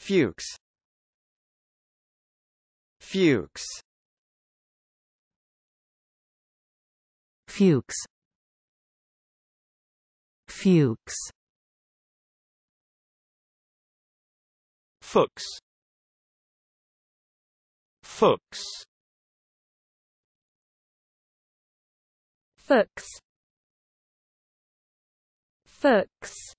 Fuchs Fuchs Fuchs Fuchs Fuchs Fuchs Fuchs Fuchs